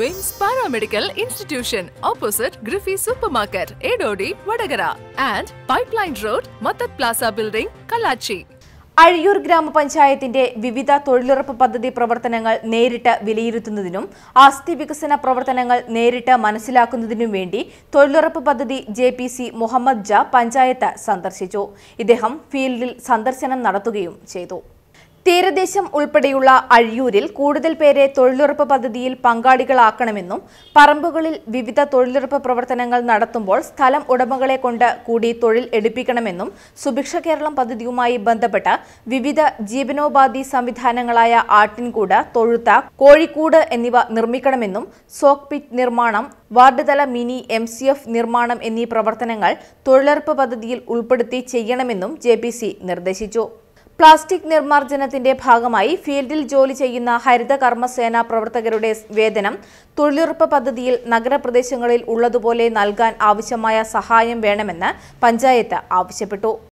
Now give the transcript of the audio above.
വിംസ് paramedical institution opposite ഗ്രിഫി supermarket Edodi Vadakara and pipeline road മത്തത് plaza building കലാച്ചി അഴിയൂർ ഗ്രാമപഞ്ചായത്തിന്റെ വിവിധ തൊഴിലുറപ്പ് പദ്ധതി പ്രവർത്തനങ്ങൾ നേരിട്ട് വിലയിരുത്തുന്നതിനും ആസ്തി വികസന പ്രവർത്തനങ്ങൾ നേരിട്ട് മനസ്സിലാക്കുന്നതിനും വേണ്ടി തൊഴിലുറപ്പ് പദ്ധതി ജെ പി സി മുഹമ്മദ് ജ പഞ്ചായത്ത് സന്ദർശിച്ചു ഇദ്ദേഹം ഫീൽഡിൽ സന്ദർശനം നടത്തുകയും ചെയ്തു തീരദേശം ഉൾപ്പെടെയുള്ള അഴിയൂരിൽ കൂടുതൽ പേരെ തൊഴിലുറപ്പ് പദ്ധതിയിൽ പങ്കാളികളാക്കണമെന്നും പറമ്പുകളിൽ വിവിധ തൊഴിലുറപ്പ് പ്രവർത്തനങ്ങൾ നടത്തുമ്പോൾ സ്ഥലം ഉടമകളെ കൊണ്ട് കൂടി തൊഴിൽ എടുപ്പിക്കണമെന്നും സുഭിക്ഷ കേരളം പദ്ധതിയുമായി ബന്ധപ്പെട്ട് വിവിധ ജീവനോപാധി സംവിധാനങ്ങളായ ആട്ടിൻകൂട് തൊഴുത്ത കോഴിക്കൂട് എന്നിവ നിർമ്മിക്കണമെന്നും സോക്പിറ്റ് നിർമ്മാണം വാർഡ്തല മിനി എം സി എഫ് നിർമ്മാണം എന്നീ പ്രവർത്തനങ്ങൾ തൊഴിലുറപ്പ് പദ്ധതിയിൽ ഉൾപ്പെടുത്തി ചെയ്യണമെന്നും ജെ നിർദ്ദേശിച്ചു പ്ലാസ്റ്റിക് നിർമ്മാർജ്ജനത്തിന്റെ ഭാഗമായി ഫീൽഡിൽ ജോലി ചെയ്യുന്ന ഹരിത കർമ്മസേന പ്രവർത്തകരുടെ വേതനം തൊഴിലുറപ്പ് പദ്ധതിയിൽ നഗരപ്രദേശങ്ങളിൽ ഉള്ളതുപോലെ നൽകാൻ ആവശ്യമായ സഹായം വേണമെന്ന് പഞ്ചായത്ത് ആവശ്യപ്പെട്ടു